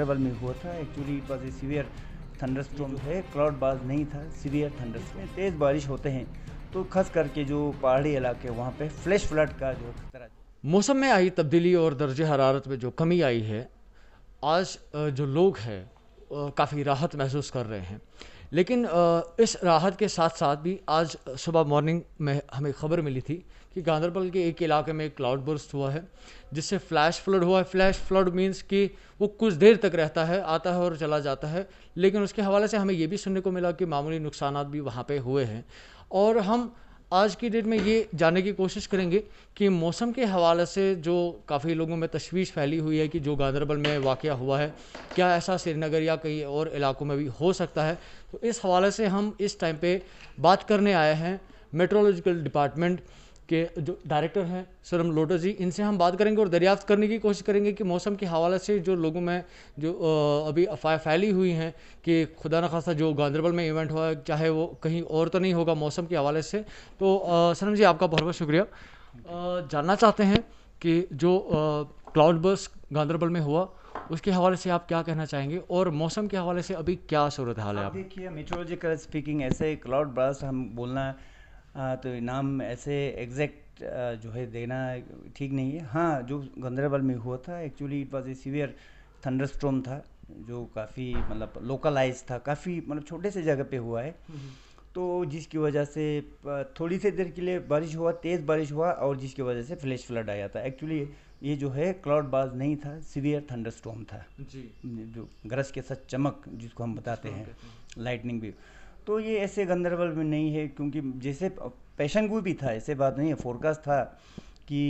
हैदराबाद में हुआ था actually it was a severe thunder storm है क्लाउड बाज नहीं था सीवियर थंडर स्टोम तेज़ बारिश होते हैं तो खस करके जो पहाड़ी इलाके वहाँ पे फ्लैश फ्लड का जो खतरा मौसम में आई तब्दीली और दर्ज हरारत में जो कमी आई है आज जो लोग हैं काफ़ी राहत महसूस कर रहे हैं लेकिन इस राहत के साथ साथ भी आज सुबह मॉर्निंग में हमें खबर मिली थी कि गांधरबल के एक इलाके में एक क्लाउड बर्स्ट हुआ है जिससे फ्लैश फ्लड हुआ है फ्लैश फ्लड मीन्स कि वो कुछ देर तक रहता है आता है और चला जाता है लेकिन उसके हवाले से हमें ये भी सुनने को मिला कि मामूली नुकसान भी वहाँ पर हुए हैं और हम आज की डेट में ये जानने की कोशिश करेंगे कि मौसम के हवाले से जो काफ़ी लोगों में तशवीश फैली हुई है कि जो गांधरबल में वाक़ हुआ है क्या ऐसा श्रीनगर या कई और इलाकों में भी हो सकता है तो इस हवाले से हम इस टाइम पे बात करने आए हैं मेट्रोलॉजिकल डिपार्टमेंट के जो डायरेक्टर हैं सरम लोटो जी इनसे हम बात करेंगे और दरियाफ्त करने की कोशिश करेंगे कि मौसम के हवाले से जो लोगों में जो अभी अफवाह फैली हुई हैं कि खुदा न खासा जो गांधरबल में इवेंट हुआ चाहे वो कहीं और तो नहीं होगा मौसम के हवाले से तो सरम जी आपका बहुत बहुत शुक्रिया जानना चाहते हैं कि जो क्लाउड बस गांधरबल में हुआ उसके हवाले से आप क्या कहना चाहेंगे और मौसम के हवाले से अभी क्या सूरत हाल है आप देखिए मेट्रोलॉजिकल स्पीकिंग ऐसे क्लाउड बस हम बोलना हाँ तो नाम ऐसे एग्जैक्ट जो है देना ठीक नहीं है हाँ जो गंदरबल में हुआ था actually it was a severe storm था जो काफ़ी मतलब लोकलाइज था काफ़ी मतलब छोटे से जगह पे हुआ है हम्म, हम्म। तो जिसकी वजह से थोड़ी सी देर के लिए बारिश हुआ तेज़ बारिश हुआ और जिसकी वजह से फ्लैश फ्लड आया था एक्चुअली ये जो है क्लाउड बाज नहीं था सीवियर स्ट्रोम था जी जो गरज के साथ चमक जिसको हम बताते हैं लाइटनिंग भी तो ये ऐसे गंदरबल में नहीं है क्योंकि जैसे पैशन को भी था ऐसे बात नहीं है फोरकास्ट था कि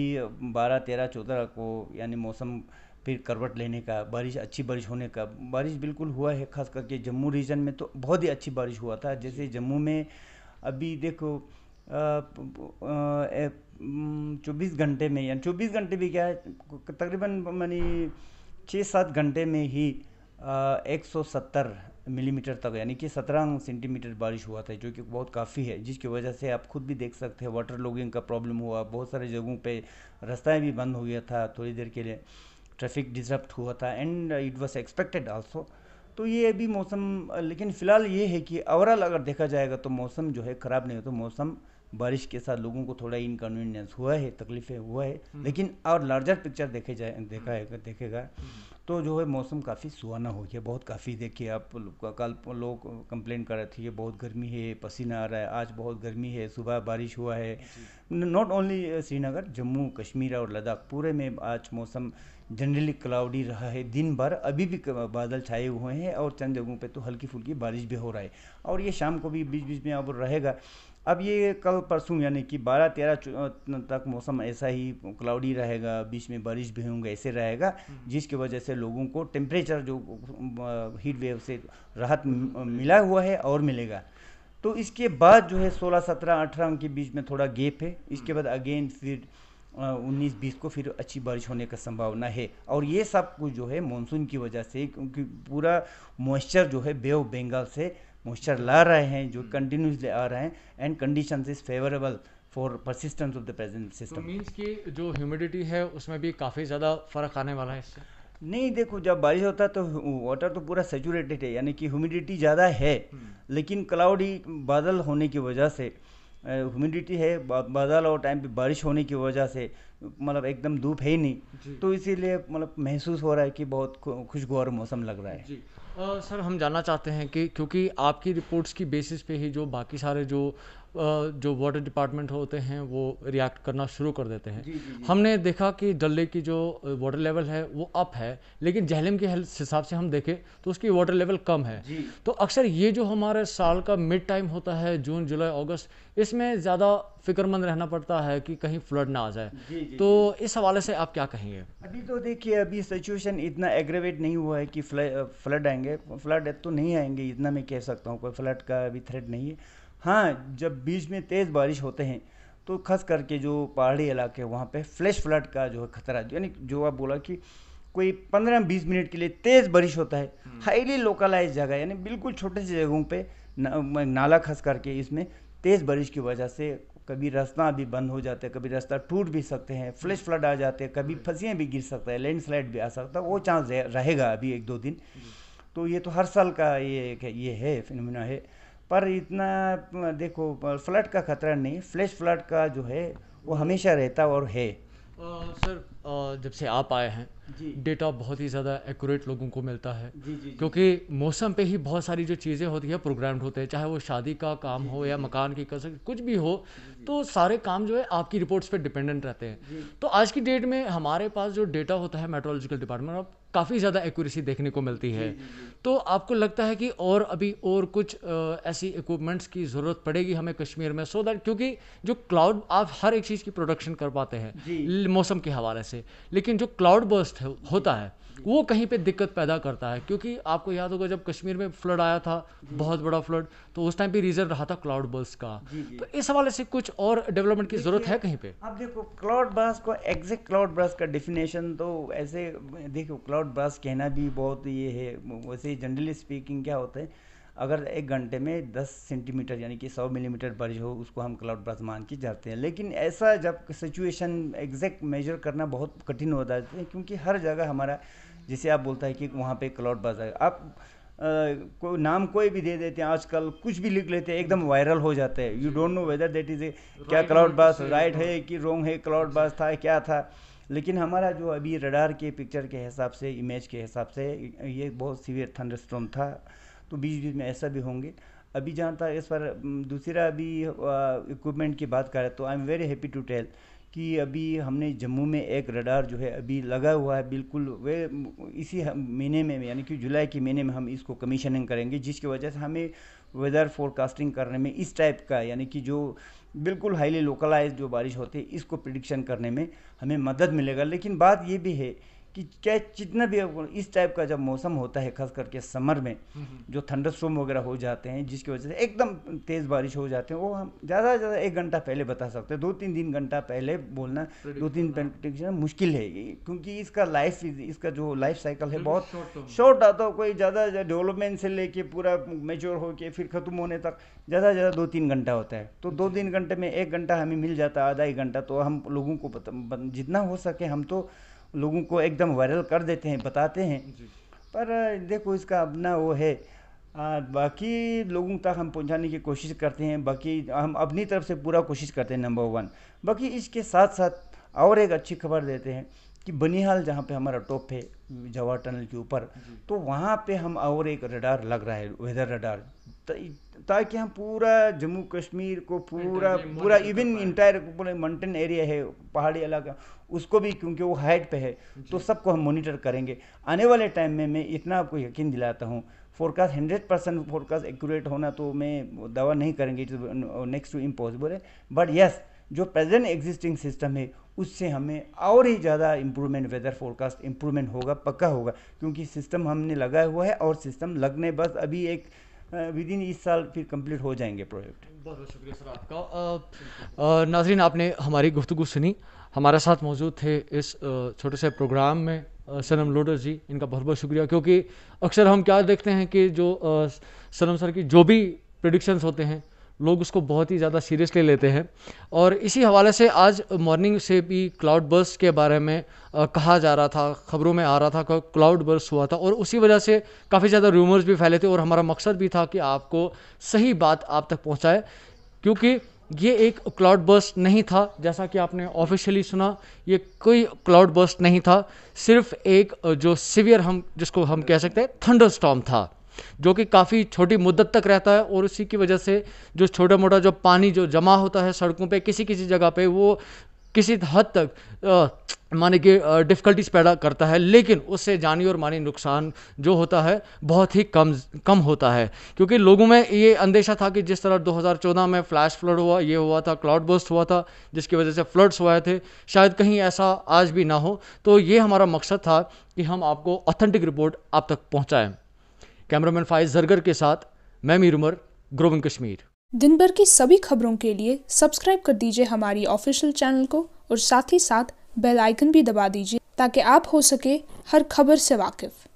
बारह तेरह चौदह को यानी मौसम फिर करवट लेने का बारिश अच्छी बारिश होने का बारिश बिल्कुल हुआ है खास करके जम्मू रीजन में तो बहुत ही अच्छी बारिश हुआ था जैसे जम्मू में अभी देखो चौबीस घंटे में यानी चौबीस घंटे भी क्या है तकरीबन मानी छः सात घंटे में ही एक सौ सत्तर मिलीमीटर तक यानी कि सत्रह सेंटीमीटर बारिश हुआ था जो कि बहुत काफ़ी है जिसकी वजह से आप खुद भी देख सकते हैं वाटर लॉगिंग का प्रॉब्लम हुआ बहुत सारे जगहों पे रास्ताएं भी बंद हो गया था थोड़ी देर के लिए ट्रैफिक डिस्टर्ब हुआ था and it was expected also तो ये अभी मौसम लेकिन फ़िलहाल ये है कि ओवरऑल अगर देखा जाएगा तो मौसम जो है ख़राब नहीं हो तो मौसम बारिश के साथ लोगों को थोड़ा इनकन्वीनियंस हुआ है तकलीफें हुआ है हम्म। लेकिन और लार्जर पिक्चर देखे जाए देखा है हम्म। देखेगा हम्म। तो जो है मौसम काफ़ी सुहाना हो गया बहुत काफ़ी देखिए आप कल लोग कंप्लेन कर रहे थे ये बहुत गर्मी है पसीना आ रहा है आज बहुत गर्मी है सुबह बारिश हुआ है नॉट ओनली श्रीनगर जम्मू कश्मीर और लद्दाख पूरे में आज मौसम जनरली क्लाउडी रहा है दिन भर अभी भी बादल छाए हुए हैं और चंद जगहों पे तो हल्की फुल्की बारिश भी हो रहा है और ये शाम को भी बीच बीच में अब रहेगा अब ये कल परसों यानी कि बारह तेरह तक मौसम ऐसा ही क्लाउडी रहेगा बीच में बारिश भी होंगे ऐसे रहेगा हम्म। जिसकी वजह से लोगों को टेम्परेचर जो हीट वेव से राहत मिला हुआ है और मिलेगा तो इसके बाद जो है सोलह सत्रह अठारह के बीच में थोड़ा गेप है इसके बाद अगेन फिर उन्नीस बीस को फिर अच्छी बारिश होने का संभावना है और ये सब कुछ जो है मानसून की वजह से क्योंकि पूरा मॉइस्चर जो है बे ऑफ बंगाल से मॉइस्चर ला रहे हैं जो कंटिन्यूसली hmm. आ रहे हैं and condition is favourable for persistence of the present system means कि जो ह्यूमिडिटी है उसमें भी काफ़ी ज़्यादा फर्क आने वाला है इससे नहीं देखो जब बारिश होता है तो वाटर तो पूरा सेचूरेटेड है यानी कि ह्यूमिडिटी ज़्यादा है hmm. लेकिन क्लाउडी बादल होने की वजह से ह्यूमिडिटी है बादल और टाइम पे बारिश होने की वजह से मतलब एकदम धूप है ही नहीं तो इसीलिए मतलब महसूस हो रहा है कि बहुत खुशगवार मौसम लग रहा है सर हम जानना चाहते हैं कि क्योंकि आपकी रिपोर्ट्स की बेसिस पे ही जो बाकी सारे जो जो वाटर डिपार्टमेंट होते हैं वो रिएक्ट करना शुरू कर देते हैं जी, जी, जी. हमने देखा कि डल लेक की जो वाटर लेवल है वो अप है लेकिन जहलम के हिसाब से हम देखें तो उसकी वाटर लेवल कम है तो अक्सर ये जो हमारे साल का मिड टाइम होता है जून जुलाई अगस्त इसमें ज़्यादा फिक्रमंद रहना पड़ता है कि कहीं फ्लड ना आ जाए जी, जी, तो इस हवाले से आप क्या कहेंगे अभी तो देखिए अभी सिचुएशन इतना एग्रेवेट नहीं हुआ है कि फ्लड आएंगे फ्लड तो नहीं आएंगे इतना मैं कह सकता हूँ कोई फ्लड का अभी थ्रेड नहीं है हाँ जब बीच में तेज़ बारिश होते हैं तो ख़ास करके जो पहाड़ी इलाके वहाँ पे फ्लैश फ्लड का जो है खतरा यानी जो आप बोला कि कोई पंद्रह बीस मिनट के लिए तेज़ बारिश होता है हम्म। हाईली लोकलाइज जगह यानी बिल्कुल छोटे से जगहों पर नाला खस करके इसमें तेज़ बारिश की वजह से कभी रास्ता भी बंद हो जाता है कभी रास्ता टूट भी सकते हैं फ्लैश फ्लड आ जाते हैं कभी हम्म। फंसियाँ भी गिर सकता है लैंडस्लाइड भी आ सकता है वो चांस रहेगा अभी एक दो दिन हम्म। तो ये तो हर साल का ये ये है फिनमिना है पर इतना देखो फ्लड का खतरा नहीं फ्लैश फ्लड का जो है वो हमेशा रहता और है आ, सर आ, जब से आप आए हैं डेटा बहुत ही ज़्यादा एक्यूरेट लोगों को मिलता है जी, जी, क्योंकि मौसम पे ही बहुत सारी जो चीज़ें होती है प्रोग्राम्ड होते हैं चाहे वो शादी का काम हो या मकान की कर कुछ भी हो तो सारे काम जो है आपकी रिपोर्ट्स पे डिपेंडेंट रहते हैं तो आज की डेट में हमारे पास जो डेटा होता है मेट्रोलॉजिकल डिपार्टमेंट ऑफ काफ़ी ज़्यादा एक्यूरेसी देखने को मिलती है तो आपको लगता है कि और अभी और कुछ ऐसी इक्विपमेंट्स की ज़रूरत पड़ेगी हमें कश्मीर में सो दैट क्योंकि जो क्लाउड आप हर एक चीज़ की प्रोडक्शन कर पाते हैं मौसम के हवाले से लेकिन जो क्लाउड बर्स्ट होता है वो कहीं पे दिक्कत पैदा करता है क्योंकि आपको याद होगा जब कश्मीर में फ्लड आया था बहुत बड़ा फ्लड तो उस टाइम पे रीजन रहा था क्लाउड बर्स का तो इस हवाले से कुछ और डेवलपमेंट की जरूरत है कहीं पे आप देखो क्लाउड बर्स को एग्जैक्ट क्लाउड बर्स का डिफिनेशन तो ऐसे देखो क्लाउड बर्स कहना भी बहुत ये है वैसे जनरली स्पीकिंग क्या होता है अगर एक घंटे में दस सेंटीमीटर यानी कि सौ मिलीमीटर बर्ज हो उसको हम क्लाउड बर्स्ट मान के जाते हैं लेकिन ऐसा जब सिचुएशन एग्जैक्ट मेजर करना बहुत कठिन हो जाता है क्योंकि हर जगह हमारा जैसे आप बोलता है कि वहाँ पे क्लाउड बर्स्ट है आप को नाम कोई भी दे देते हैं आजकल कुछ भी लिख लेते हैं एकदम वायरल हो जाते हैं you don't know whether that is a क्या क्लाउड बस राइट है कि रॉन्ग है क्लाउड बस था क्या था लेकिन हमारा जो अभी रडार के पिक्चर के हिसाब से इमेज के हिसाब से ये बहुत सीवियर थंडर था तो बीच बीच में ऐसा भी होंगे अभी जहाँ तक इस पर दूसरा अभी इक्विपमेंट की बात करें तो I am very happy to tell कि अभी हमने जम्मू में एक रडार जो है अभी लगा हुआ है बिल्कुल वे इसी महीने में यानी कि जुलाई के महीने में हम इसको कमीशनिंग करेंगे जिसकी वजह से हमें वेदर फोरकास्टिंग करने में इस टाइप का यानी कि जो बिल्कुल हाईली लोकलाइज जो बारिश होती है इसको प्रिडिक्शन करने में हमें मदद मिलेगा लेकिन बात ये भी है कि क्या जितना भी इस टाइप का जब मौसम होता है खास करके समर में हम्म, हम्म। जो थंडर स्टोम वगैरह हो जाते हैं जिसकी वजह से एकदम तेज़ बारिश हो जाते हैं वो हम ज़्यादा से ज़्यादा एक घंटा पहले बता सकते हैं दो तीन दिन घंटा पहले बोलना दो तीन प्रडिक्शन मुश्किल है क्योंकि इसका लाइफ इसका जो लाइफ साइकिल है बहुत शॉर्ट आता हो कोई ज़्यादा डेवलपमेंट से लेके पूरा मेच्योर होके फिर ख़त्म होने तक ज़्यादा से ज़्यादा दो तीन घंटा होता है तो दो तीन घंटे में एक घंटा हमें मिल जाता है आधा एक घंटा तो हम लोगों को जितना हो सके हम तो लोगों को एकदम वायरल कर देते हैं बताते हैं पर देखो इसका अपना वो है आ, बाकी लोगों तक हम पहुंचाने की कोशिश करते हैं बाकी हम अपनी तरफ से पूरा कोशिश करते हैं नंबर वन बाकी इसके साथ साथ और एक अच्छी खबर देते हैं कि बनिहाल जहाँ पे हमारा टॉप है जवाहर टनल के ऊपर तो वहाँ पे हम और एक रडार लग रहा है वेदर रडार ताकि हम पूरा जम्मू कश्मीर को तो पूरा पूरा इवन इंटायर पूरे माउंटेन एरिया है पहाड़ी इलाका उसको भी क्योंकि वो हाइट पे है तो सबको हम मॉनिटर करेंगे आने वाले टाइम में मैं इतना आपको यकीन दिलाता हूँ forecast hundred percent forecast accurate होना तो मैं दवा नहीं करेंगे इट नेक्स्ट टू इम्पॉसिबल है बट यस जो प्रेजेंट एग्जिस्टिंग सिस्टम है उससे हमें और ही ज़्यादा इम्प्रूवमेंट वेदर फोरकास्ट इम्प्रूवमेंट होगा पक्का होगा क्योंकि सिस्टम हमने लगाया हुआ है और सिस्टम लगने बस अभी एक विद इन इस साल फिर कंप्लीट हो जाएंगे प्रोजेक्ट बहुत बहुत शुक्रिया सर आपका नाजरीन आपने हमारी गुफ्तु सुनी हमारे साथ मौजूद थे इस छोटे से प्रोग्राम में सनम लोडर जी इनका बहुत बहुत शुक्रिया क्योंकि अक्सर हम क्या देखते हैं कि जो सनम सर की जो भी प्रडिक्शंस होते हैं लोग उसको बहुत ही ज़्यादा सीरियसली लेते हैं और इसी हवाले से आज मॉर्निंग से भी क्लाउड बर्स के बारे में आ, कहा जा रहा था खबरों में आ रहा था क्लाउड बर्स हुआ था और उसी वजह से काफ़ी ज़्यादा रूमर्स भी फैले थे और हमारा मकसद भी था कि आपको सही बात आप तक पहुँचाए क्योंकि ये एक क्लाउड बर्स्ट नहीं था जैसा कि आपने ऑफिशियली सुना ये कोई क्लाउड बर्स्ट नहीं था सिर्फ एक जो सीवियर हम जिसको हम कह सकते हैं थंडर स्टॉम था जो कि काफ़ी छोटी मुद्दत तक रहता है और उसी की वजह से जो छोटा मोटा जो पानी जो जमा होता है सड़कों पे किसी किसी जगह पे वो किसी हद तक माने कि डिफ़िकल्टीज पैदा करता है लेकिन उससे जानी और मानी नुकसान जो होता है बहुत ही कम कम होता है क्योंकि लोगों में ये अंदेशा था कि जिस तरह 2014 में फ्लैश फ्लड हुआ ये हुआ था क्लाउड बोस्ट हुआ था जिसकी वजह से फ्लड्स हुए थे शायद कहीं ऐसा आज भी ना हो तो ये हमारा मकसद था कि हम आपको ऑथेंटिक रिपोर्ट आप तक पहुँचाएँ कैमरामैन फाइज जरगर के साथ मैं मीर उमर ग्रोविंग कश्मीर दिन भर की सभी खबरों के लिए सब्सक्राइब कर दीजिए हमारी ऑफिशियल चैनल को और साथ ही साथ बेल आइकन भी दबा दीजिए ताकि आप हो सके हर खबर से वाकिफ़